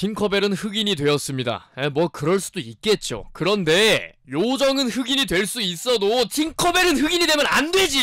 틴커벨은 흑인이 되었습니다. 에, 뭐 그럴 수도 있겠죠. 그런데 요정은 흑인이 될 수 있어도 틴커벨은 흑인이 되면 안 되지.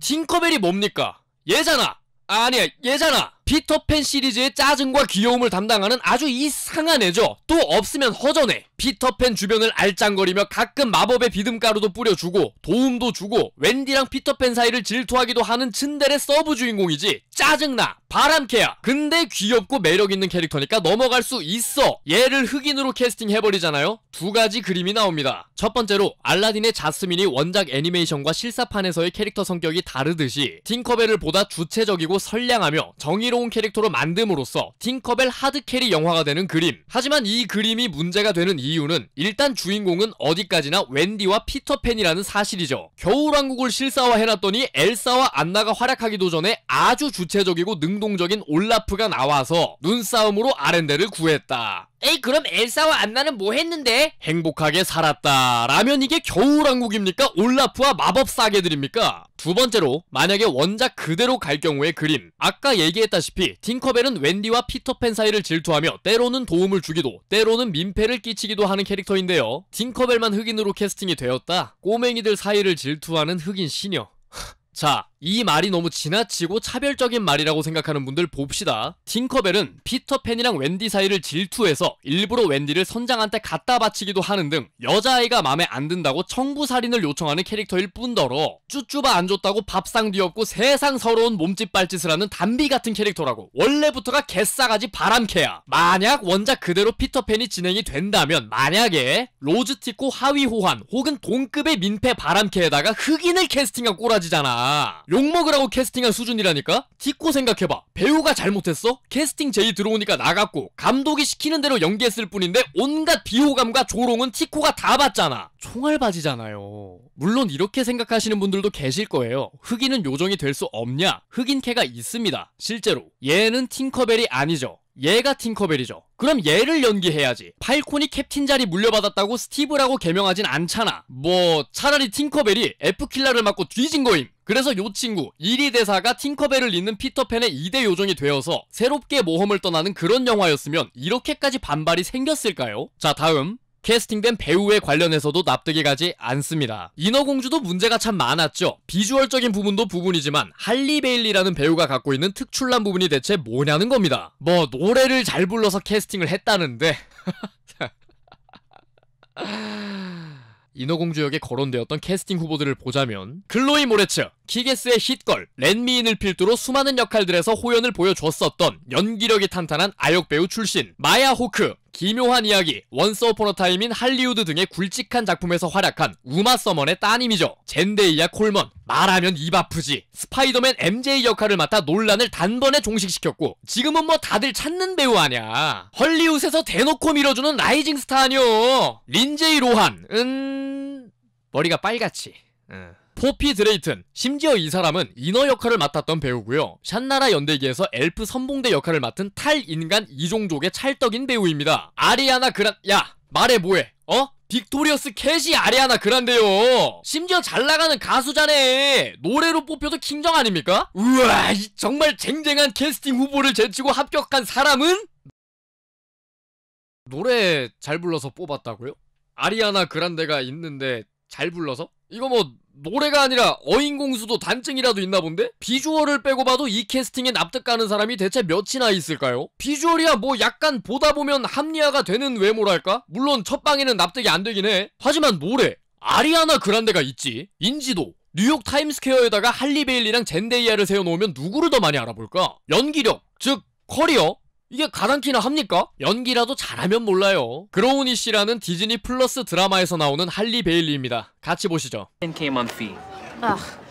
틴커벨이 뭡니까? 얘잖아. 아니야, 얘잖아. 피터팬 시리즈의 짜증과 귀여움을 담당하는 아주 이상한 애죠. 또 없으면 허전해. 피터팬 주변을 알짱거리며 가끔 마법의 비듬가루도 뿌려주고 도움도 주고 웬디랑 피터팬 사이를 질투하기도 하는 츤데레 서브 주인공이지 짜증나 바람캐야 근데 귀엽고 매력있는 캐릭터니까 넘어갈 수 있어 얘를 흑인으로 캐스팅해버리잖아요 두 가지 그림이 나옵니다 첫 번째로 알라딘의 자스민이 원작 애니메이션과 실사판에서의 캐릭터 성격이 다르듯이 팅커벨을 보다 주체적이고 선량하며 정의로 새로운 캐릭터로 만듦으로써 팅커벨 하드캐리 영화가 되는 그림. 하지만 이 그림이 문제가 되는 이유는 일단 주인공은 어디까지나 웬디와 피터팬이라는 사실이죠. 겨울왕국을 실사화해놨더니 엘사와 안나가 활약하기도 전에 아주 주체적이고 능동적인 올라프가 나와서 눈싸움으로 아렌데를 구했다. 에이 그럼 엘사와 안나는 뭐 했는데? 행복하게 살았다 라면 이게 겨울왕국입니까? 올라프와 마법사게들입니까두 번째로 만약에 원작 그대로 갈 경우의 그림 아까 얘기했다시피 팅커벨은 웬디와 피터팬 사이를 질투하며 때로는 도움을 주기도 때로는 민폐를 끼치기도 하는 캐릭터인데요 팅커벨만 흑인으로 캐스팅이 되었다 꼬맹이들 사이를 질투하는 흑인 시녀 자이 말이 너무 지나치고 차별적인 말이라고 생각하는 분들 봅시다. 팅커벨은 피터팬이랑 웬디 사이를 질투해서 일부러 웬디를 선장한테 갖다 바치기도 하는 등 여자아이가 마음에 안 든다고 청부살인을 요청하는 캐릭터일 뿐더러 쭈쭈바 안 줬다고 밥상 뒤엎고 세상 서러운 몸짓 발짓을 하는 단비 같은 캐릭터라고 원래부터가 개싸가지 바람캐야. 만약 원작 그대로 피터팬이 진행이 된다면 만약에 로즈티코 하위호환 혹은 동급의 민폐 바람캐에다가 흑인을 캐스팅한 꼬라지잖아. 욕먹으라고 캐스팅한 수준이라니까? 티코 생각해봐. 배우가 잘못했어? 캐스팅 제의 들어오니까 나갔고 감독이 시키는 대로 연기했을 뿐인데 온갖 비호감과 조롱은 티코가 다봤잖아 총알바지잖아요. 물론 이렇게 생각하시는 분들도 계실 거예요. 흑인은 요정이 될 수 없냐? 흑인 캐가 있습니다. 실제로. 얘는 팅커벨이 아니죠. 얘가 팅커벨이죠. 그럼 얘를 연기해야지. 팔콘이 캡틴 자리 물려받았다고 스티브라고 개명하진 않잖아. 뭐 차라리 팅커벨이 에프킬라를 맞고 뒤진 거임. 그래서 요 친구 1위 대사가 팅커벨을 잇는 피터팬의 2대 요정이 되어서 새롭게 모험을 떠나는 그런 영화였으면 이렇게까지 반발이 생겼을까요? 자 다음 캐스팅된 배우에 관련해서도 납득이 가지 않습니다. 인어공주도 문제가 참 많았죠. 비주얼적인 부분도 부분이지만 할리 베일리라는 배우가 갖고 있는 특출난 부분이 대체 뭐냐는 겁니다. 뭐 노래를 잘 불러서 캐스팅을 했다는데 인어공주 역에 거론되었던 캐스팅 후보들을 보자면 글로이 모레츠, 키게스의 힛걸, 렌미인을 필두로 수많은 역할들에서 호연을 보여줬었던 연기력이 탄탄한 아역 배우 출신 마야 호크, 기묘한 이야기, 원서 오포너 타임인 할리우드 등의 굵직한 작품에서 활약한 우마 서먼의 따님이죠. 젠데이야 콜먼, 말하면 입 아프지. 스파이더맨 MJ 역할을 맡아 논란을 단번에 종식시켰고 지금은 뭐 다들 찾는 배우 아냐. 헐리우드에서 대놓고 밀어주는 라이징 스타 아니오. 린제이 로한, 은... 머리가 빨갛지. 응. 호피 드레이튼 심지어 이 사람은 인어 역할을 맡았던 배우고요 샨나라 연대기에서 엘프 선봉대 역할을 맡은 탈인간 이종족의 찰떡인 배우입니다 아리아나 그란 야 말해 뭐해 어? 빅토리어스 캐시 아리아나 그란데요 심지어 잘나가는 가수자네 노래로 뽑혀도 킹정 아닙니까? 우와 정말 쟁쟁한 캐스팅 후보를 제치고 합격한 사람은? 노래 잘 불러서 뽑았다고요? 아리아나 그란데가 있는데 잘 불러서? 이거 뭐 노래가 아니라 어인공수도 단증이라도 있나 본데? 비주얼을 빼고 봐도 이 캐스팅에 납득 가는 사람이 대체 몇이나 있을까요? 비주얼이야 뭐 약간 보다 보면 합리화가 되는 외모랄까? 물론 첫방에는 납득이 안 되긴 해. 하지만 노래, 아리아나 그란데가 있지. 인지도, 뉴욕 타임스퀘어에다가 할리베일리랑 젠데이아를 세워놓으면 누구를 더 많이 알아볼까? 연기력, 즉 커리어, 이게 가당키나 합니까? 연기라도 잘하면 몰라요. 그로우니 씨라는 디즈니 플러스 드라마에서 나오는 할리 베일리입니다. 같이 보시죠.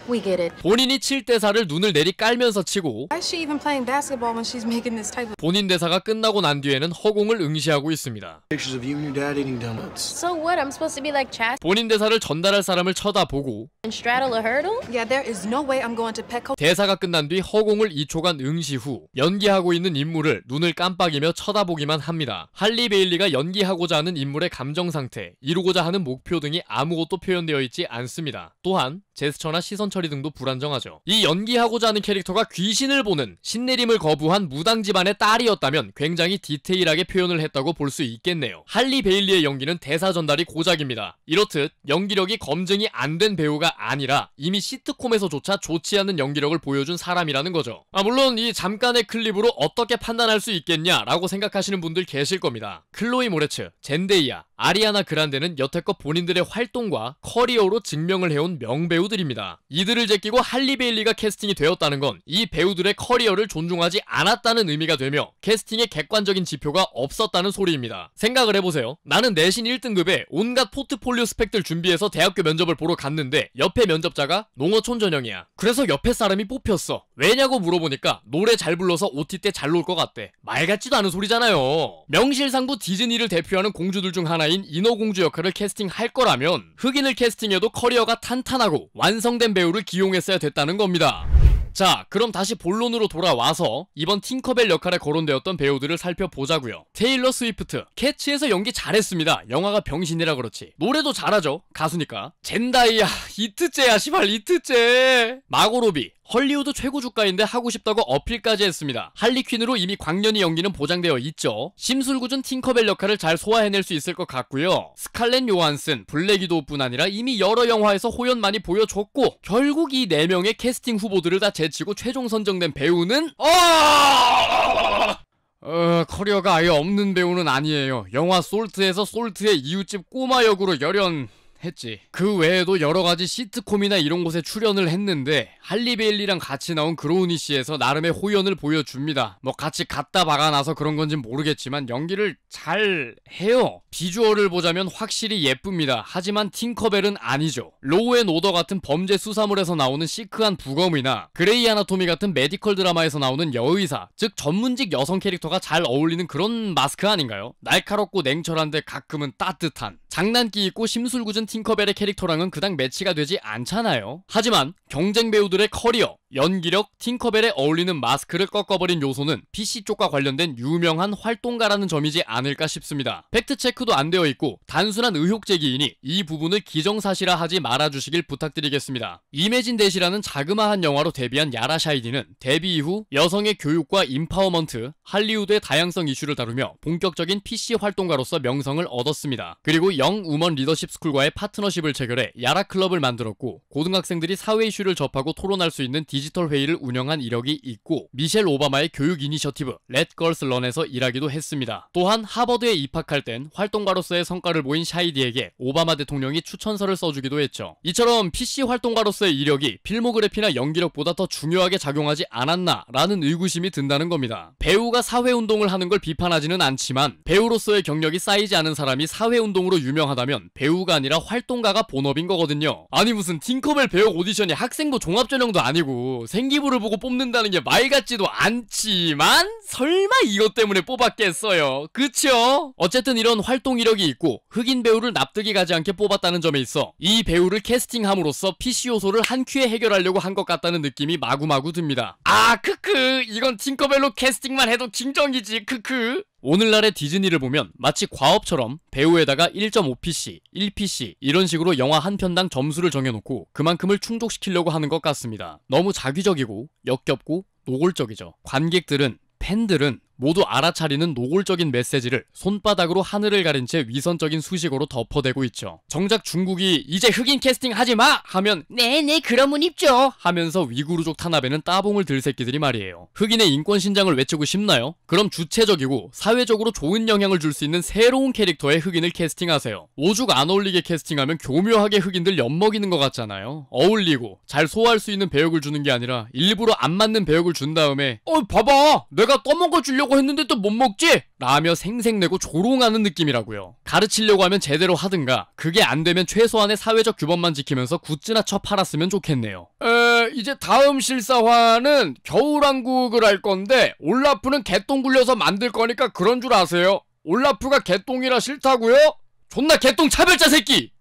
We get it. 본인이 칠 대사를 눈을 내리깔면서 치고 Why is she even playing basketball when she's making this type of 본인 대사가 끝나고 난 뒤에는 허공을 응시하고 있습니다. Pictures of you and your dad eating donuts. So what? I'm supposed to be like Chad? 본인 대사를 전달할 사람을 쳐다보고 And straddle a hurdle? Yeah, there is no way I'm going to peck. 대사가 끝난 뒤 허공을 2초간 응시 후 연기하고 있는 인물을 눈을 깜빡이며 쳐다보기만 합니다. 할리 베일리가 연기하고자 하는 인물의 감정 상태, 이루고자 하는 목표 등이 아무것도 표현되어 있지 않습니다. 또한 제스처나 시선 처리 등도 불안정하죠. 이 연기하고자 하는 캐릭터가 귀신을 보는 신내림을 거부한 무당 집안의 딸이었다면 굉장히 디테일하게 표현을 했다고 볼 수 있겠네요. 할리 베일리의 연기는 대사 전달이 고작입니다. 이렇듯 연기력이 검증이 안 된 배우가 아니라 이미 시트콤에서조차 좋지 않은 연기력을 보여준 사람이라는 거죠. 아 물론 이 잠깐의 클립으로 어떻게 판단할 수 있겠냐라고 생각하시는 분들 계실 겁니다. 클로이 모레츠, 젠데이아, 아리아나 그란데는 여태껏 본인들의 활동과 커리어로 증명을 해온 명배우 배우들입니다. 이들을 제끼고 할리 베일리가 캐스팅이 되었다는 건 이 배우들의 커리어를 존중하지 않았다는 의미가 되며 캐스팅에 객관적인 지표가 없었다는 소리입니다. 생각을 해보세요. 나는 내신 1등급에 온갖 포트폴리오 스펙들 준비해서 대학교 면접을 보러 갔는데 옆에 면접자가 농어촌 전형이야. 그래서 옆에 사람이 뽑혔어. 왜냐고 물어보니까 노래 잘 불러서 OT 때 잘 놀 것 같대. 말 같지도 않은 소리잖아요. 명실상부 디즈니를 대표하는 공주들 중 하나인 인어공주 역할을 캐스팅할 거라면 흑인을 캐스팅해도 커리어가 탄탄하고 완성된 배우를 기용했어야 됐다는 겁니다. 자 그럼 다시 본론으로 돌아와서 이번 팅커벨 역할에 거론되었던 배우들을 살펴보자고요 테일러 스위프트 캐치에서 연기 잘했습니다 영화가 병신이라 그렇지 노래도 잘하죠 가수니까 젠다이야 이트째야 시발 이트째 마고로비 헐리우드 최고 주가인데 하고 싶다고 어필까지 했습니다. 할리퀸으로 이미 광년이 연기는 보장되어 있죠. 심술궂은 팅커벨 역할을 잘 소화해낼 수 있을 것 같고요. 스칼렛 요한슨, 블랙이도뿐 아니라 이미 여러 영화에서 호연 많이 보여줬고 결국 이 4명의 캐스팅 후보들을 다 제치고 최종 선정된 배우는 어! 어, 커리어가 아예 없는 배우는 아니에요. 영화 솔트에서 솔트의 이웃집 꼬마 역으로 열연... 했지. 그 외에도 여러 가지 시트콤이나 이런 곳에 출연을 했는데 할리베일리랑 같이 나온 그로우니 씨에서 나름의 호연을 보여줍니다. 뭐 같이 갔다 박아놔서 그런 건진 모르겠지만 연기를 잘 해요. 비주얼을 보자면 확실히 예쁩니다. 하지만 팅커벨은 아니죠. 로우 앤 오더 같은 범죄 수사물에서 나오는 시크한 부검이나 그레이 아나토미 같은 메디컬 드라마에서 나오는 여의사, 즉 전문직 여성 캐릭터가 잘 어울리는 그런 마스크 아닌가요? 날카롭고 냉철한데 가끔은 따뜻한 장난기 있고 심술궂은 팅커벨의 캐릭터랑은 그닥 매치가 되지 않잖아요. 하지만 경쟁 배우들의 커리어, 연기력, 팅커벨에 어울리는 마스크를 꺾어버린 요소는 PC 쪽과 관련된 유명한 활동가라는 점이지 않을까 싶습니다. 팩트체크도 안 되어 있고 단순한 의혹 제기이니 이 부분을 기정사실화 하지 말아주시길 부탁드리겠습니다. 이매진 대시라는 자그마한 영화로 데뷔한 야라샤이디는 데뷔 이후 여성의 교육과 임파워먼트 할리우드의 다양성 이슈를 다루며 본격적인 PC 활동가로서 명성을 얻었습니다. 그리고 영 우먼 리더십 스쿨과의 파트너십을 체결해 야라클럽을 만들었고 고등학생들이 사회 이슈를 접하고 토론할 수 있는 디지 디지털 회의를 운영한 이력이 있고 미셸 오바마의 교육 이니셔티브 렛걸스 런에서 일하기도 했습니다. 또한 하버드에 입학할 땐 활동가로서의 성과를 보인 샤이디에게 오바마 대통령이 추천서를 써주기도 했죠. 이처럼 PC 활동가로서의 이력이 필모그래피나 연기력보다 더 중요하게 작용하지 않았나라는 의구심이 든다는 겁니다. 배우가 사회운동을 하는 걸 비판하지는 않지만 배우로서의 경력이 쌓이지 않은 사람이 사회운동으로 유명하다면 배우가 아니라 활동가가 본업인 거거든요. 아니 무슨 팅커벨 배역 오디션이 학생부 종합전형도 아니고 생기부를 보고 뽑는다는 게 말 같지도 않지만 설마 이것 때문에 뽑았겠어요. 그쵸? 어쨌든 이런 활동 이력이 있고 흑인 배우를 납득이 가지 않게 뽑았다는 점에 있어 이 배우를 캐스팅함으로써 PC 요소를 한 큐에 해결하려고 한 것 같다는 느낌이 마구마구 듭니다. 아 크크 이건 팅커벨로 캐스팅만 해도 진정이지 크크 오늘날의 디즈니를 보면 마치 과업처럼 배우에다가 1.5PC, 1PC 이런 식으로 영화 한 편당 점수를 정해놓고 그만큼을 충족시키려고 하는 것 같습니다. 너무 자기적이고 역겹고 노골적이죠. 관객들은 팬들은 모두 알아차리는 노골적인 메시지를 손바닥으로 하늘을 가린 채 위선적인 수식어로 덮어대고 있죠. 정작 중국이 이제 흑인 캐스팅 하지 마! 하면 네네 그럼은 입죠! 하면서 위구르족 탄압에는 따봉을 들 새끼들이 말이에요. 흑인의 인권 신장을 외치고 싶나요? 그럼 주체적이고 사회적으로 좋은 영향을 줄 수 있는 새로운 캐릭터의 흑인을 캐스팅하세요. 오죽 안 어울리게 캐스팅하면 교묘하게 흑인들 엿먹이는 것 같잖아요. 어울리고 잘 소화할 수 있는 배역을 주는 게 아니라 일부러 안 맞는 배역을 준 다음에 어 봐봐 내가 떠먹어주려 먹으려고 했는데 또 못 먹지? 라며 생색내고 조롱하는 느낌이라고요. 가르치려고 하면 제대로 하든가 그게 안 되면 최소한의 사회적 규범만 지키면서 굿즈나 쳐 팔았으면 좋겠네요. 에 이제 다음 실사화는 겨울왕국을 할 건데 올라프는 개똥 굴려서 만들 거니까 그런 줄 아세요? 올라프가 개똥이라 싫다고요? 존나 개똥 차별자 새끼!